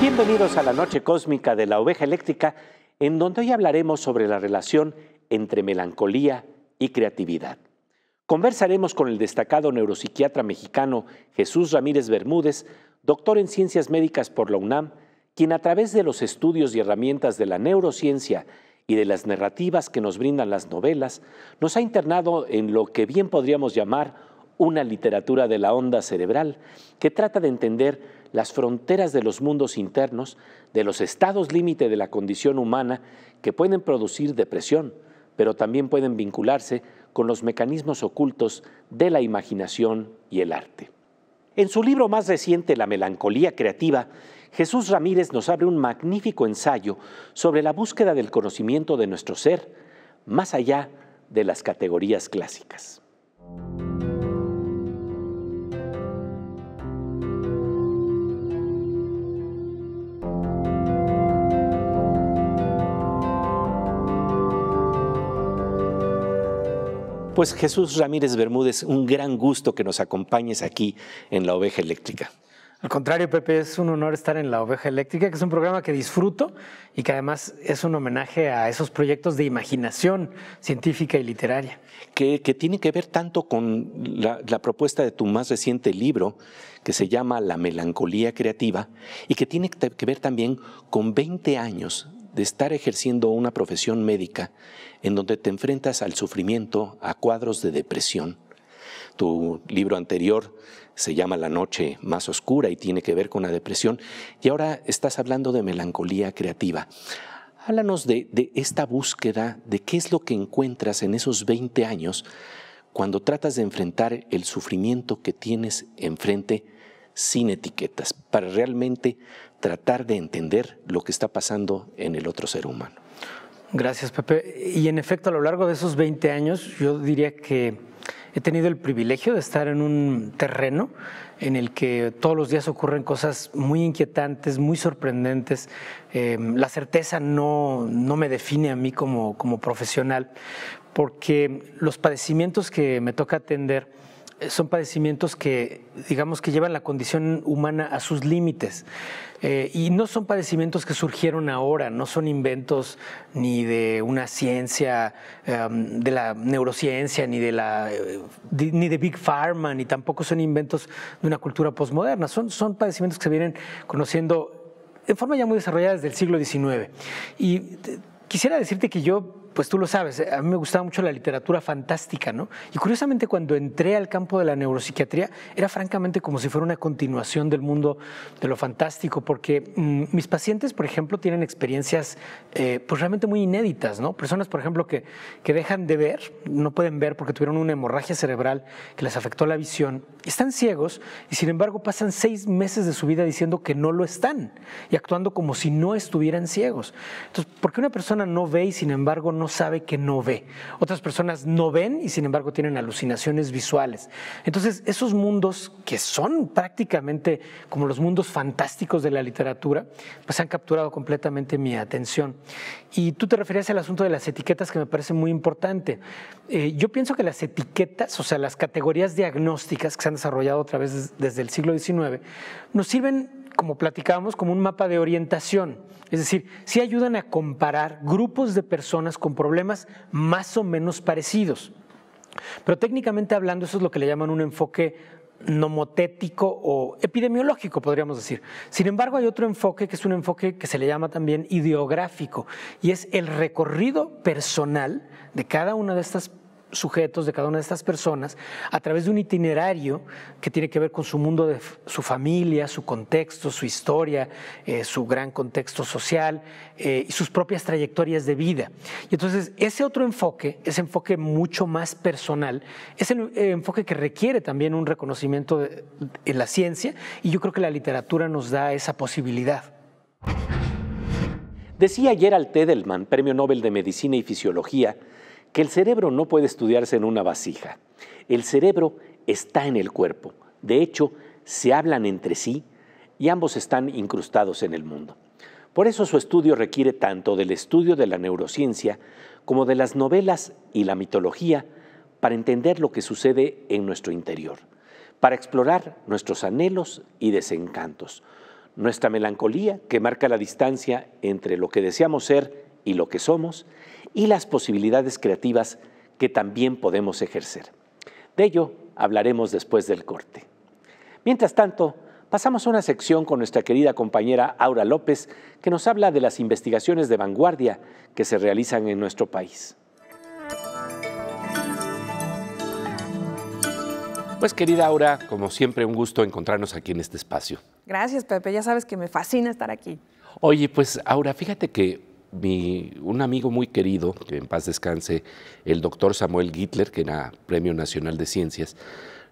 Bienvenidos a la noche cósmica de la oveja eléctrica, en donde hoy hablaremos sobre la relación entre melancolía y creatividad. Conversaremos con el destacado neuropsiquiatra mexicano Jesús Ramírez Bermúdez, doctor en ciencias médicas por la UNAM, quien a través de los estudios y herramientas de la neurociencia y de las narrativas que nos brindan las novelas, nos ha internado en lo que bien podríamos llamar una literatura de la onda cerebral que trata de entender las fronteras de los mundos internos, de los estados límite de la condición humana que pueden producir depresión, pero también pueden vincularse con los mecanismos ocultos de la imaginación y el arte. En su libro más reciente, La melancolía creativa, Jesús Ramírez nos abre un magnífico ensayo sobre la búsqueda del conocimiento de nuestro ser, más allá de las categorías clásicas. Pues Jesús Ramírez Bermúdez, un gran gusto que nos acompañes aquí en La Oveja Eléctrica. Al contrario, Pepe, es un honor estar en La Oveja Eléctrica, que es un programa que disfruto y que además es un homenaje a esos proyectos de imaginación científica y literaria. Que, tiene que ver tanto con la, la, propuesta de tu más reciente libro, que se llama La Melancolía Creativa, y que tiene que ver también con 20 años de estar ejerciendo una profesión médica en donde te enfrentas al sufrimiento, a cuadros de depresión. Tu libro anterior se llama La Noche Más Oscura y tiene que ver con la depresión. Y ahora estás hablando de melancolía creativa. Háblanos de, esta búsqueda, de qué es lo que encuentras en esos 20 años cuando tratas de enfrentar el sufrimiento que tienes enfrente sin etiquetas, para realmente tratar de entender lo que está pasando en el otro ser humano. Gracias, Pepe. Y en efecto, a lo largo de esos 20 años, yo diría que he tenido el privilegio de estar en un terreno en el que todos los días ocurren cosas muy inquietantes, muy sorprendentes. Em, la certeza no, me define a mí como, como profesional, porque los padecimientos que me toca atender, son padecimientos que, digamos, que llevan la condición humana a sus límites. Eh, y no son padecimientos que surgieron ahora, no son inventos ni de una ciencia, em, de la neurociencia, ni de, la, eh, ni de Big Pharma, ni tampoco son inventos de una cultura posmoderna. Son, son padecimientos que se vienen conociendo en forma ya muy desarrollada desde el siglo XIX. Y eh, quisiera decirte que yo pues tú lo sabes, eh, a mí me gustaba mucho la literatura fantástica, ¿no? Y curiosamente cuando entré al campo de la neuropsiquiatría era francamente como si fuera una continuación del mundo de lo fantástico, porque mm, mis pacientes, por ejemplo, tienen experiencias eh, pues realmente muy inéditas, ¿no? Personas, por ejemplo, que, que dejan de ver, no pueden ver porque tuvieron una hemorragia cerebral que les afectó la visión, están ciegos y sin embargo pasan seis meses de su vida diciendo que no lo están y actuando como si no estuvieran ciegos. Entonces, ¿por qué una persona no ve y sin embargo no sabe que no ve. Otras personas no ven y sin embargo tienen alucinaciones visuales. Entonces, esos mundos que son prácticamente como los mundos fantásticos de la literatura, pues han capturado completamente mi atención. Y tú te referías al asunto de las etiquetas que me parece muy importante. Eh, yo pienso que las etiquetas, o sea, las categorías diagnósticas que se han desarrollado otra vez desde el siglo XIX, nos sirven como platicábamos, como un mapa de orientación. Es decir, sí ayudan a comparar grupos de personas con problemas más o menos parecidos. Pero técnicamente hablando, eso es lo que le llaman un enfoque nomotético o epidemiológico, podríamos decir. Sin embargo, hay otro enfoque que es un enfoque que se le llama también ideográfico y es el recorrido personal de cada una de estas personas sujetos, de cada una de estas personas, a través de un itinerario que tiene que ver con su mundo, de su familia, su contexto, su historia, eh, su gran contexto social eh, y sus propias trayectorias de vida. Y entonces ese otro enfoque, ese enfoque mucho más personal, es el eh, enfoque que requiere también un reconocimiento en la ciencia y yo creo que la literatura nos da esa posibilidad. Decía ayer Gerald Tedelman, Premio Nobel de Medicina y Fisiología, que el cerebro no puede estudiarse en una vasija. El cerebro está en el cuerpo. De hecho, se hablan entre sí y ambos están incrustados en el mundo. Por eso su estudio requiere tanto del estudio de la neurociencia como de las novelas y la mitología para entender lo que sucede en nuestro interior, para explorar nuestros anhelos y desencantos, nuestra melancolía que marca la distancia entre lo que deseamos ser y lo que somos, y las posibilidades creativas que también podemos ejercer. De ello hablaremos después del corte. Mientras tanto, pasamos a una sección con nuestra querida compañera Aura López, que nos habla de las investigaciones de vanguardia que se realizan en nuestro país. Pues querida Aura, como siempre un gusto encontrarnos aquí en este espacio. Gracias Pepe, ya sabes que me fascina estar aquí. Oye, pues Aura, fíjate que un amigo muy querido, que en paz descanse, el doctor Samuel Gittler, que era Premio Nacional de Ciencias,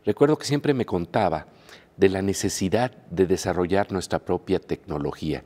recuerdo que siempre me contaba de la necesidad de desarrollar nuestra propia tecnología.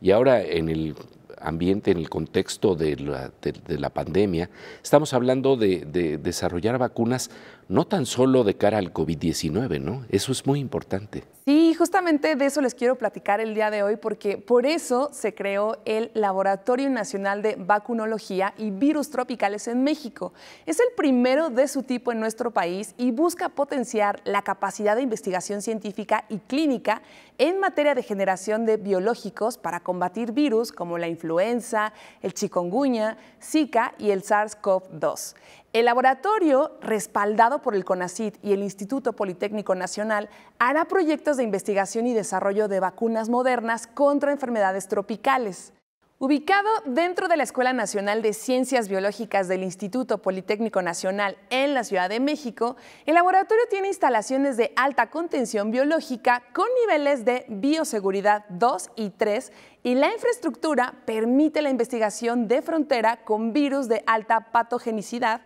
Y ahora en el ambiente, en el contexto de la, pandemia, estamos hablando de, de, desarrollar vacunas no tan solo de cara al COVID-19, ¿no? Eso es muy importante. Sí, justamente de eso les quiero platicar el día de hoy porque por eso se creó el Laboratorio Nacional de Vacunología y Virus Tropicales en México. Es el primero de su tipo en nuestro país y busca potenciar la capacidad de investigación científica y clínica en materia de generación de biológicos para combatir virus como la influenza, el chikungunya, Zika y el SARS-CoV-2. El laboratorio, respaldado por el CONACYT y el Instituto Politécnico Nacional, hará proyectos de investigación y desarrollo de vacunas modernas contra enfermedades tropicales. Ubicado dentro de la Escuela Nacional de Ciencias Biológicas del Instituto Politécnico Nacional en la Ciudad de México, el laboratorio tiene instalaciones de alta contención biológica con niveles de bioseguridad 2 y 3 y la infraestructura permite la investigación de frontera con virus de alta patogenicidad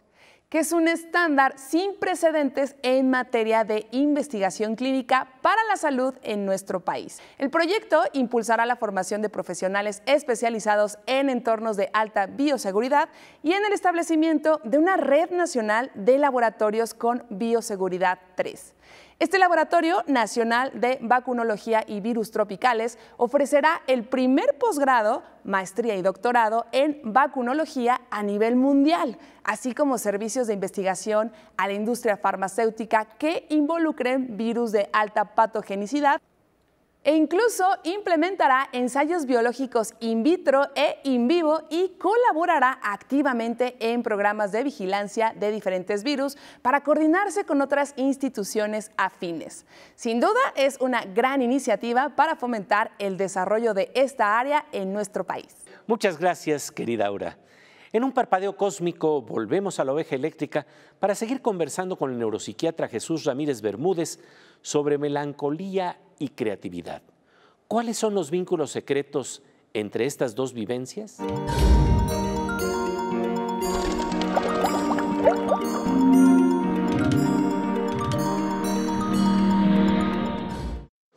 que es un estándar sin precedentes en materia de investigación clínica para la salud en nuestro país. El proyecto impulsará la formación de profesionales especializados en entornos de alta bioseguridad y en el establecimiento de una red nacional de laboratorios con bioseguridad 3. Este Laboratorio Nacional de Vacunología y Virus Tropicales ofrecerá el primer posgrado, maestría y doctorado en vacunología a nivel mundial, así como servicios de investigación a la industria farmacéutica que involucren virus de alta patogenicidad e incluso implementará ensayos biológicos in vitro e in vivo y colaborará activamente en programas de vigilancia de diferentes virus para coordinarse con otras instituciones afines. Sin duda, es una gran iniciativa para fomentar el desarrollo de esta área en nuestro país. Muchas gracias, querida Aura. En un parpadeo cósmico volvemos a la oveja eléctrica para seguir conversando con el neuropsiquiatra Jesús Ramírez Bermúdez sobre melancolía y creatividad. ¿Cuáles son los vínculos secretos entre estas dos vivencias?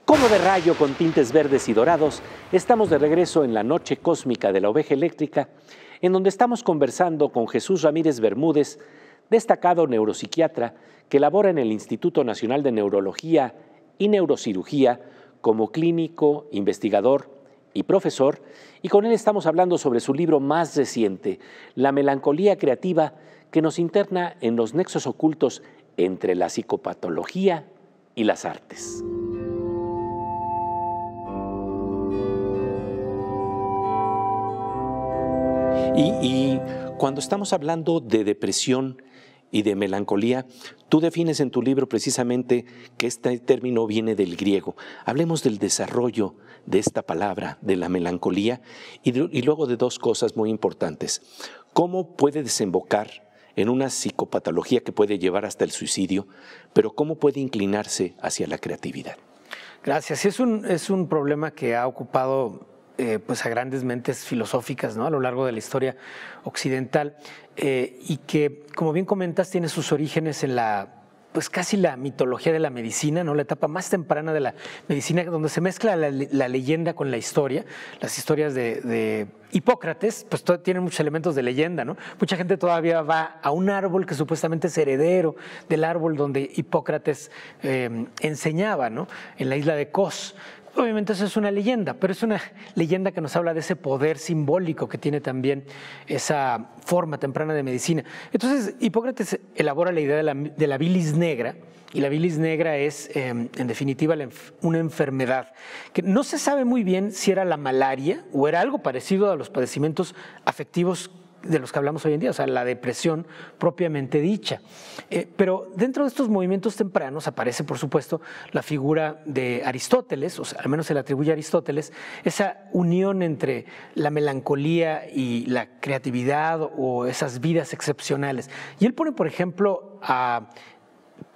Como de rayo con tintes verdes y dorados, estamos de regreso en la noche cósmica de la oveja eléctrica, en donde estamos conversando con Jesús Ramírez Bermúdez, destacado neuropsiquiatra que labora en el Instituto Nacional de Neurología y neurocirugía como clínico, investigador y profesor, y con él estamos hablando sobre su libro más reciente, La melancolía creativa, que nos interna en los nexos ocultos entre la psicopatología y las artes. Y, cuando estamos hablando de depresión, y de melancolía, tú defines en tu libro precisamente que este término viene del griego. Hablemos del desarrollo de esta palabra, de la melancolía, y, luego de dos cosas muy importantes. ¿Cómo puede desembocar en una psicopatología que puede llevar hasta el suicidio, pero cómo puede inclinarse hacia la creatividad? Gracias. Es es un problema que ha ocupado eh, pues a grandes mentes filosóficas ¿no? a lo largo de la historia occidental eh, y que, como bien comentas, tiene sus orígenes en la pues casi la mitología de la medicina, ¿no? la etapa más temprana de la medicina, donde se mezcla la, leyenda con la historia. Las historias de, Hipócrates, pues tienen muchos elementos de leyenda, ¿no? Mucha gente todavía va a un árbol que supuestamente es heredero del árbol donde Hipócrates eh, enseñaba, En la isla de Kos, Obviamente eso es una leyenda, pero es una leyenda que nos habla de ese poder simbólico que tiene también esa forma temprana de medicina. Entonces, Hipócrates elabora la idea de la, bilis negra, y la bilis negra es, em, en definitiva, una enfermedad que no se sabe muy bien si era la malaria o era algo parecido a los padecimientos afectivos de los que hablamos hoy en día, o sea, la depresión propiamente dicha. Eh, pero dentro de estos movimientos tempranos aparece, por supuesto, la figura de Aristóteles, o sea, al menos se le atribuye a Aristóteles, esa unión entre la melancolía y la creatividad o esas vidas excepcionales. Y él pone, por ejemplo, a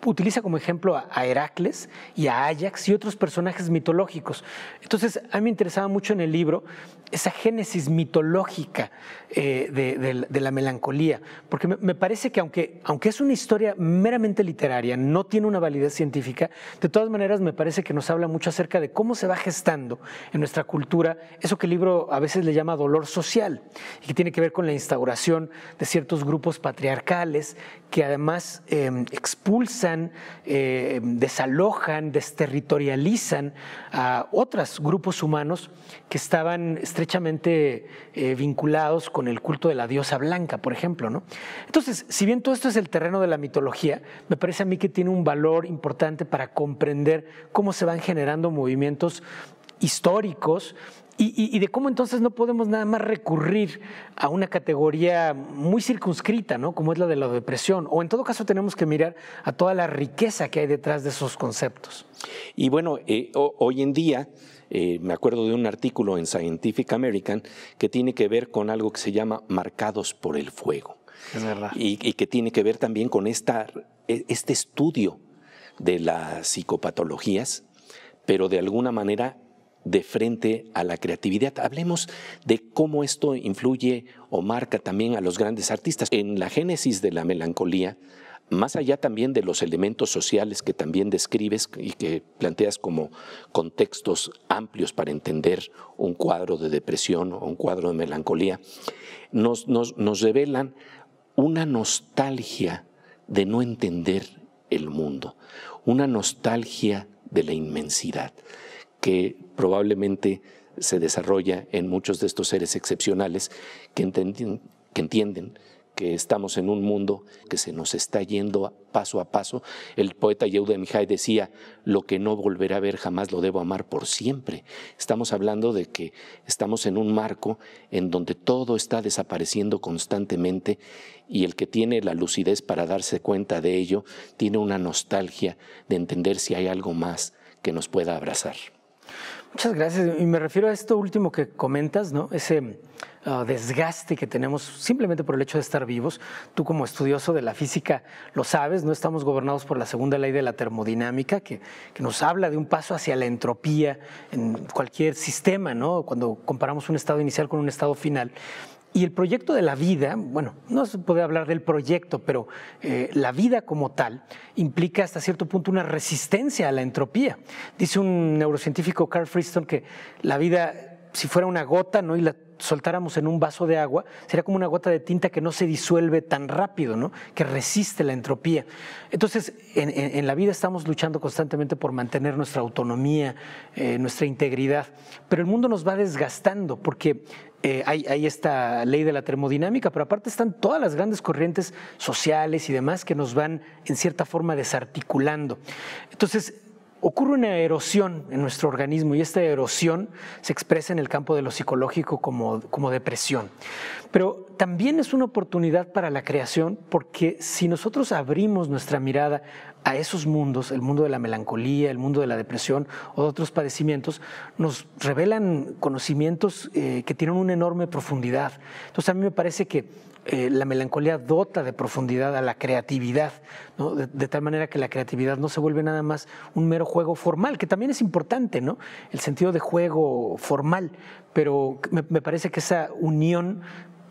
utiliza como ejemplo a Heracles y a Ajax y otros personajes mitológicos. Entonces, a mí me interesaba mucho en el libro esa génesis mitológica eh, de, la melancolía, porque me, parece que aunque, aunque es una historia meramente literaria, no tiene una validez científica, de todas maneras me parece que nos habla mucho acerca de cómo se va gestando en nuestra cultura eso que el libro a veces le llama dolor social y que tiene que ver con la instauración de ciertos grupos patriarcales que además eh, expulsan eh, desalojan, desterritorializan a otros grupos humanos que estaban estrechamente eh, vinculados con el culto de la diosa blanca, por ejemplo. ¿no? Entonces, si bien todo esto es el terreno de la mitología, me parece a mí que tiene un valor importante para comprender cómo se van generando movimientos históricos y, de cómo entonces no podemos nada más recurrir a una categoría muy circunscrita, ¿no? Como es la de la depresión. O en todo caso tenemos que mirar a toda la riqueza que hay detrás de esos conceptos. Y bueno, eh, hoy en día... Eh, me acuerdo de un artículo en Scientific American que tiene que ver con algo que se llama marcados por el fuego. Es verdad. Y, y que tiene que ver también con esta, e, este estudio de las psicopatologías, pero de alguna manera de frente a la creatividad. Hablemos de cómo esto influye o marca también a los grandes artistas. En la génesis de la melancolía, más allá también de los elementos sociales que también describes y que planteas como contextos amplios para entender un cuadro de depresión o un cuadro de melancolía, nos, revelan una nostalgia de no entender el mundo, una nostalgia de la inmensidad que probablemente se desarrolla en muchos de estos seres excepcionales que entienden, que estamos en un mundo que se nos está yendo paso a paso. El poeta Yehuda Mihai decía, lo que no volverá a ver jamás lo debo amar por siempre. Estamos hablando de que estamos en un marco en donde todo está desapareciendo constantemente y el que tiene la lucidez para darse cuenta de ello tiene una nostalgia de entender si hay algo más que nos pueda abrazar. Muchas gracias. Y me refiero a esto último que comentas, ¿no? Ese ah, desgaste que tenemos simplemente por el hecho de estar vivos. Tú como estudioso de la física lo sabes, no estamos gobernados por la segunda ley de la termodinámica, que, que nos habla de un paso hacia la entropía en cualquier sistema, ¿no? Cuando comparamos un estado inicial con un estado final. Y el proyecto de la vida, bueno, no se puede hablar del proyecto, pero eh, la vida como tal implica hasta cierto punto una resistencia a la entropía. Dice un neurocientífico, Carl Friston, que la vida si fuera una gota, ¿no? Y la soltáramos en un vaso de agua, sería como una gota de tinta que no se disuelve tan rápido, ¿no? que resiste la entropía. Entonces, en, la vida estamos luchando constantemente por mantener nuestra autonomía, eh, nuestra integridad, pero el mundo nos va desgastando porque eh, hay, hay, esta ley de la termodinámica, pero aparte están todas las grandes corrientes sociales y demás que nos van en cierta forma desarticulando. Entonces, ocurre una erosión en nuestro organismo y esta erosión se expresa en el campo de lo psicológico como, como depresión. Pero también es una oportunidad para la creación porque si nosotros abrimos nuestra mirada a esos mundos, el mundo de la melancolía, el mundo de la depresión o de otros padecimientos, nos revelan conocimientos eh, que tienen una enorme profundidad. Entonces a mí me parece que eh, la melancolía dota de profundidad a la creatividad, de, tal manera que la creatividad no se vuelve nada más un mero juego formal, que también es importante, ¿no? El sentido de juego formal, pero me parece que esa unión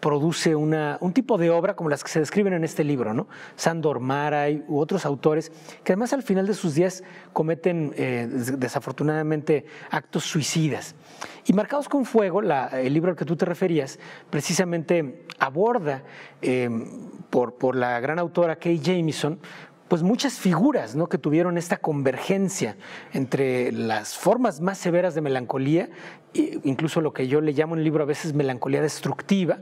produce un tipo de obra como las que se describen en este libro, ¿no? Sandor Maray u otros autores, que además al final de sus días cometen eh, desafortunadamente actos suicidas. Y Marcados con Fuego, el libro al que tú te referías, precisamente aborda em, por, la gran autora Kay Jamison pues muchas figuras ¿no? que tuvieron esta convergencia entre las formas más severas de melancolía incluso lo que yo le llamo en el libro a veces melancolía destructiva,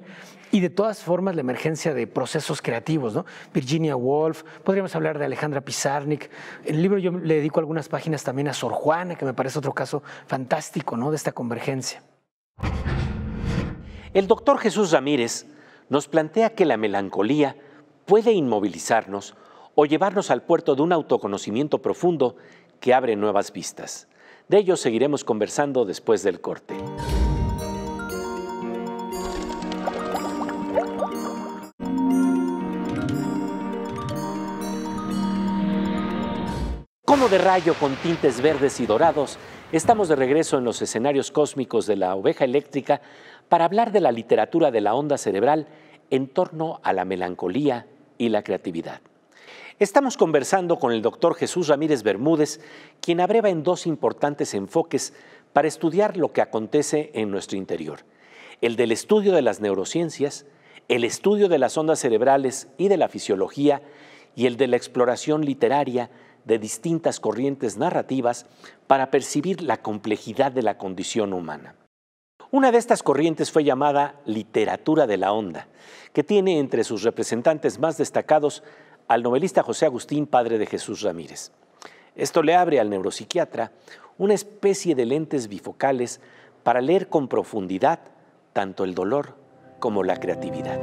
y de todas formas la emergencia de procesos creativos, Virginia Woolf, podríamos hablar de Alejandra Pizarnik. En el libro yo le dedico algunas páginas también a Sor Juana, que me parece otro caso fantástico, ¿no? De esta convergencia. El doctor Jesús Ramírez nos plantea que la melancolía puede inmovilizarnos o llevarnos al puerto de un autoconocimiento profundo que abre nuevas vistas. De ello seguiremos conversando después del corte. Como de rayo con tintes verdes y dorados, estamos de regreso en los escenarios cósmicos de la oveja eléctrica para hablar de la literatura de la onda cerebral en torno a la melancolía y la creatividad. Estamos conversando con el doctor Jesús Ramírez Bermúdez, quien abreva en dos importantes enfoques para estudiar lo que acontece en nuestro interior. El del estudio de las neurociencias, el estudio de las ondas cerebrales y de la fisiología, y el de la exploración literaria de distintas corrientes narrativas para percibir la complejidad de la condición humana. Una de estas corrientes fue llamada literatura de la onda, que tiene entre sus representantes más destacados al novelista José Agustín, padre de Jesús Ramírez. Esto le abre al neuropsiquiatra una especie de lentes bifocales para leer con profundidad tanto el dolor como la creatividad.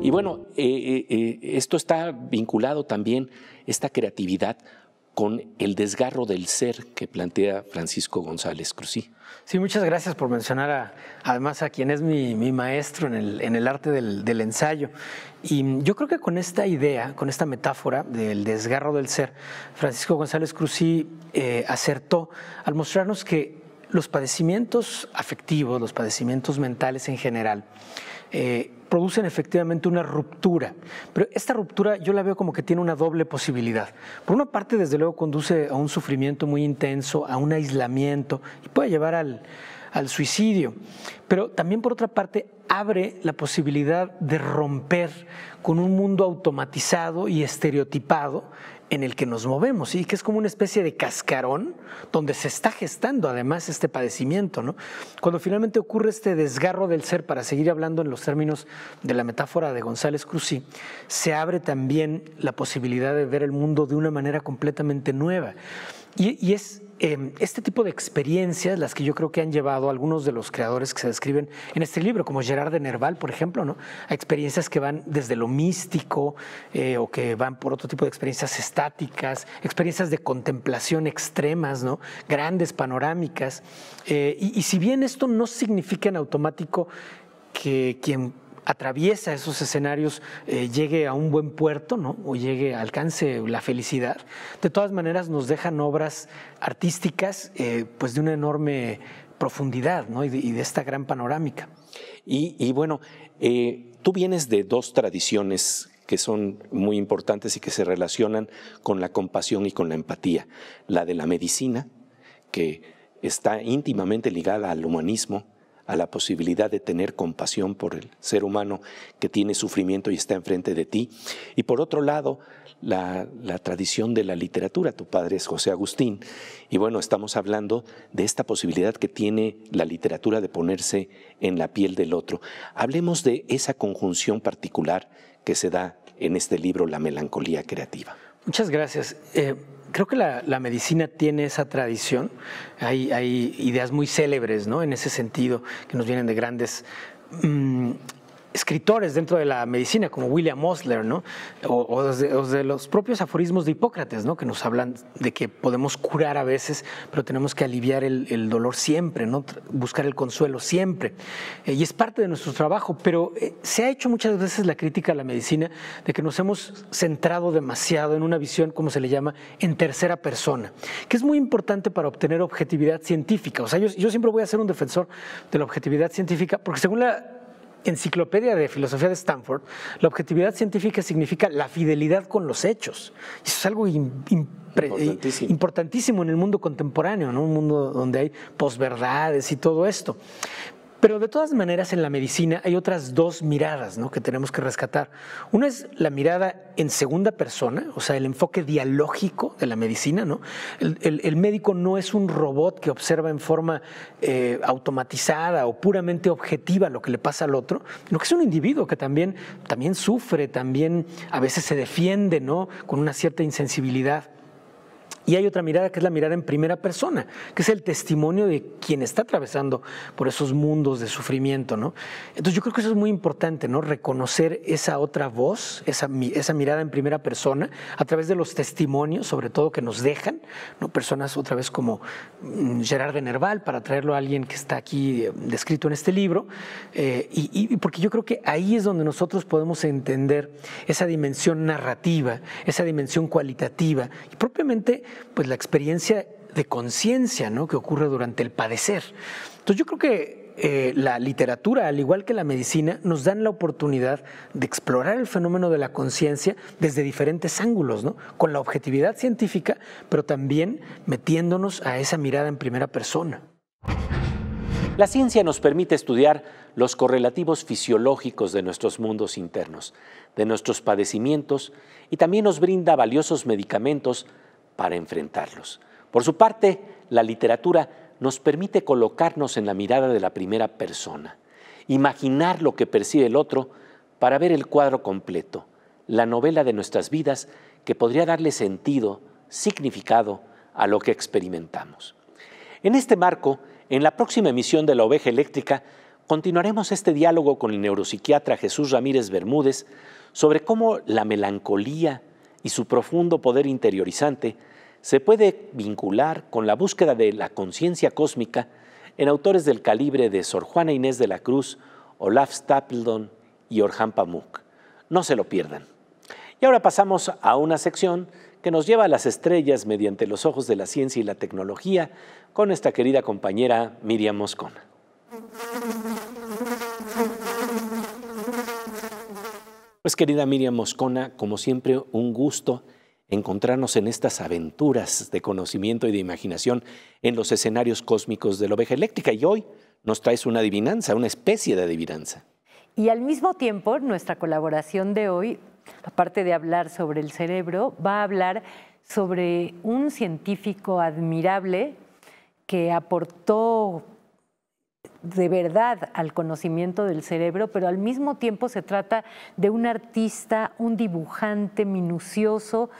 Y bueno, eh, eh, eh, esto está vinculado también, esta creatividad, con el desgarro del ser que plantea Francisco González Cruzí. Sí, muchas gracias por mencionar a, además a quien es mi, maestro en el, arte del, ensayo. Y yo creo que con esta idea, con esta metáfora del desgarro del ser, Francisco González Cruzí eh, acertó al mostrarnos que los padecimientos afectivos, los padecimientos mentales en general, eh, producen efectivamente una ruptura. Pero esta ruptura yo la veo como que tiene una doble posibilidad. Por una parte, desde luego, conduce a un sufrimiento muy intenso, a un aislamiento y puede llevar al, al suicidio. Pero también, por otra parte, abre la posibilidad de romper con un mundo automatizado y estereotipado en el que nos movemos, y que es como una especie de cascarón donde se está gestando además este padecimiento. ¿no? Cuando finalmente ocurre este desgarro del ser, para seguir hablando en los términos de la metáfora de González Cruzí, se abre también la posibilidad de ver el mundo de una manera completamente nueva. y es Em, este tipo de experiencias las que yo creo que han llevado algunos de los creadores que se describen en este libro, como Gerard de Nerval, por ejemplo, ¿no? a experiencias que van desde lo místico eh, o que van por otro tipo de experiencias estáticas, experiencias de contemplación extremas, ¿no? grandes, panorámicas. Eh, y, y si bien esto no significa en automático que quien atraviesa esos escenarios eh, llegue a un buen puerto, ¿no? O llegue, alcance la felicidad. De todas maneras, nos dejan obras artísticas, eh, pues de una enorme profundidad, Y de, esta gran panorámica. Y, bueno, eh, tú vienes de dos tradiciones que son muy importantes y que se relacionan con la compasión y con la empatía. La de la medicina, que está íntimamente ligada al humanismo, a la posibilidad de tener compasión por el ser humano que tiene sufrimiento y está enfrente de ti. Y por otro lado, la, tradición de la literatura. Tu padre es José Agustín. Y bueno, estamos hablando de esta posibilidad que tiene la literatura de ponerse en la piel del otro. Hablemos de esa conjunción particular que se da en este libro, La Melancolía Creativa. Muchas gracias. Eh, creo que la, medicina tiene esa tradición. Hay, hay ideas muy célebres, ¿no? En ese sentido, que nos vienen de grandes mm, escritores dentro de la medicina, como William Osler, ¿no? o, de los propios aforismos de Hipócrates, ¿no? que nos hablan de que podemos curar a veces, pero tenemos que aliviar el, dolor siempre, ¿no? buscar el consuelo siempre. Eh, y es parte de nuestro trabajo, pero eh, se ha hecho muchas veces la crítica a la medicina de que nos hemos centrado demasiado en una visión, como se le llama, en tercera persona, que es muy importante para obtener objetividad científica. O sea, yo siempre voy a ser un defensor de la objetividad científica, porque según la Enciclopedia de Filosofía de Stanford, la objetividad científica significa la fidelidad con los hechos. eso es algo importantísimo. en el mundo contemporáneo, ¿no? un mundo donde hay posverdades y todo esto. Pero de todas maneras en la medicina hay otras dos miradas ¿no? que tenemos que rescatar. Una es la mirada en segunda persona, o sea, el enfoque dialógico de la medicina. ¿no? El, médico no es un robot que observa en forma eh, automatizada o puramente objetiva lo que le pasa al otro, sino que es un individuo que también, también sufre, también a veces se defiende ¿no? con una cierta insensibilidad. Y hay otra mirada que es la mirada en primera persona, que es el testimonio de quien está atravesando por esos mundos de sufrimiento, ¿no? Entonces yo creo que eso es muy importante, ¿no? Reconocer esa otra voz, esa, esa mirada en primera persona, a través de los testimonios, sobre todo, que nos dejan, ¿no? Personas otra vez como mm, Gerard de Nerval, para traerlo a alguien que está aquí eh, descrito en este libro, eh, y, y porque yo creo que ahí es donde nosotros podemos entender esa dimensión narrativa, esa dimensión cualitativa, y propiamente pues la experiencia de conciencia ¿no? que ocurre durante el padecer. Entonces yo creo que eh, la literatura, al igual que la medicina, nos dan la oportunidad de explorar el fenómeno de la conciencia desde diferentes ángulos, ¿no? con la objetividad científica, pero también metiéndonos a esa mirada en primera persona. La ciencia nos permite estudiar los correlativos fisiológicos de nuestros mundos internos, de nuestros padecimientos y también nos brinda valiosos medicamentos para enfrentarlos. Por su parte, la literatura nos permite colocarnos en la mirada de la primera persona, imaginar lo que percibe el otro para ver el cuadro completo, la novela de nuestras vidas que podría darle sentido, significado a lo que experimentamos. En este marco, en la próxima emisión de La Oveja Eléctrica, continuaremos este diálogo con el neuropsiquiatra Jesús Ramírez Bermúdez sobre cómo la melancolía, y su profundo poder interiorizante se puede vincular con la búsqueda de la conciencia cósmica en autores del calibre de Sor Juana Inés de la Cruz, Olaf Stapledon y Orhan Pamuk. No se lo pierdan. Y ahora pasamos a una sección que nos lleva a las estrellas mediante los ojos de la ciencia y la tecnología con nuestra querida compañera Miriam Moscona. Pues querida Miriam Moscona, como siempre, un gusto encontrarnos en estas aventuras de conocimiento y de imaginación en los escenarios cósmicos de la oveja eléctrica. Y hoy nos traes una adivinanza, una especie de adivinanza. Y al mismo tiempo, nuestra colaboración de hoy, aparte de hablar sobre el cerebro, va a hablar sobre un científico admirable que aportó de verdad al conocimiento del cerebro, pero al mismo tiempo se trata de un artista, un dibujante minucioso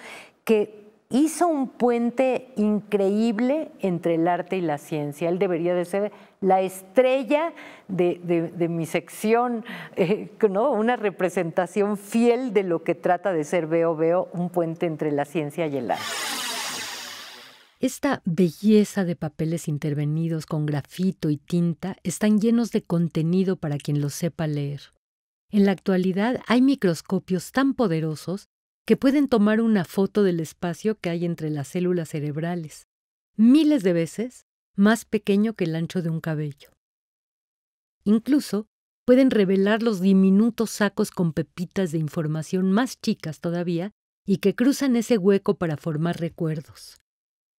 que hizo un puente increíble entre el arte y la ciencia. Él debería de ser la estrella de, mi sección, eh, una representación fiel de lo que trata de ser Veo Veo, un puente entre la ciencia y el arte. Esta belleza de papeles intervenidos con grafito y tinta están llenos de contenido para quien lo sepa leer. En la actualidad hay microscopios tan poderosos que pueden tomar una foto del espacio que hay entre las células cerebrales, miles de veces más pequeño que el ancho de un cabello. Incluso pueden revelar los diminutos sacos con pepitas de información más chicas todavía y que cruzan ese hueco para formar recuerdos.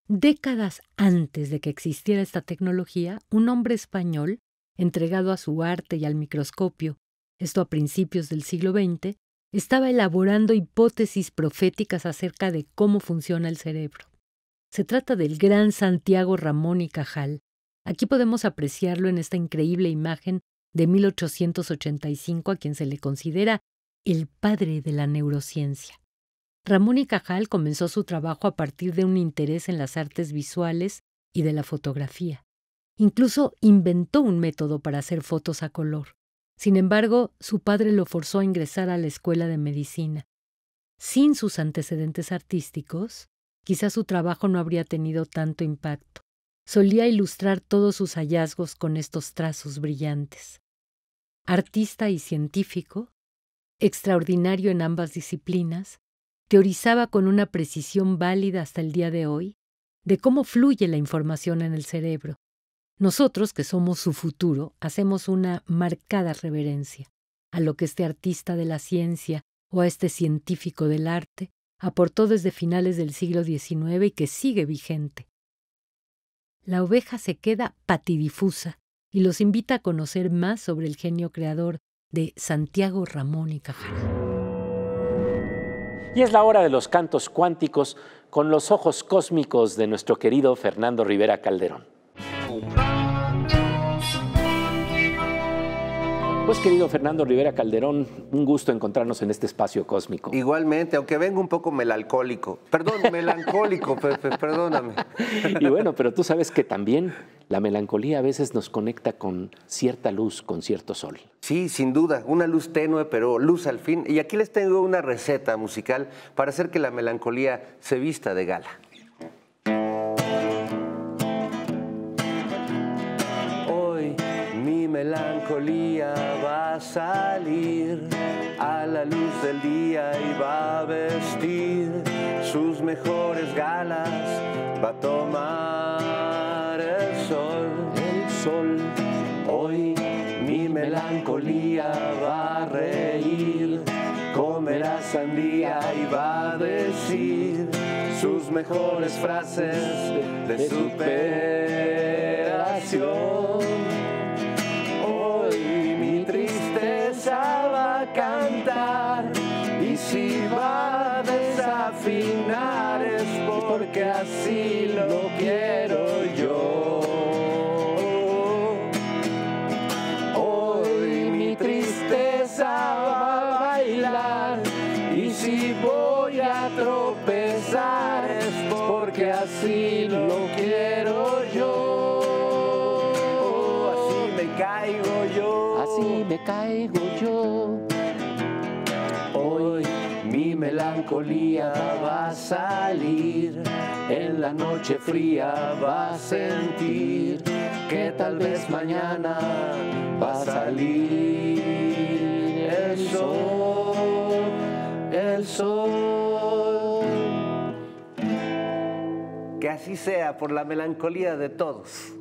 Décadas antes de que existiera esta tecnología, un hombre español, entregado a su arte y al microscopio, esto a principios del siglo XX, estaba elaborando hipótesis proféticas acerca de cómo funciona el cerebro. Se trata del gran Santiago Ramón y Cajal. Aquí podemos apreciarlo en esta increíble imagen de 1885 a quien se le considera el padre de la neurociencia. Ramón y Cajal comenzó su trabajo a partir de un interés en las artes visuales y de la fotografía. Incluso inventó un método para hacer fotos a color. Sin embargo, su padre lo forzó a ingresar a la escuela de medicina. Sin sus antecedentes artísticos, quizás su trabajo no habría tenido tanto impacto. Solía ilustrar todos sus hallazgos con estos trazos brillantes. Artista y científico, extraordinario en ambas disciplinas, teorizaba con una precisión válida hasta el día de hoy de cómo fluye la información en el cerebro. Nosotros, que somos su futuro, hacemos una marcada reverencia a lo que este artista de la ciencia o a este científico del arte aportó desde finales del siglo XIX y que sigue vigente. La oveja se queda patidifusa y los invita a conocer más sobre el genio creador de Santiago Ramón y Cajal. Y es la hora de los cantos cuánticos con los ojos cósmicos de nuestro querido Fernando Rivera Calderón. Pues querido Fernando Rivera Calderón, un gusto encontrarnos en este espacio cósmico. Igualmente, aunque vengo un poco melancólico. Perdón, melancólico, perdóname. Y bueno, pero tú sabes que también la melancolía a veces nos conecta con cierta luz, con cierto sol. Sí, sin duda, una luz tenue, pero luz al fin. Y aquí les tengo una receta musical para hacer que la melancolía se vista de gala. melancolía va a salir a la luz del día y va a vestir sus mejores galas, va a tomar el sol, el sol. Hoy mi melancolía va a reír, comerá sandía y va a decir sus mejores frases de superación cantar. Y si va melancolía va a salir, en la noche fría va a sentir que tal vez mañana va a salir el sol, el sol. Que así sea por la melancolía de todos.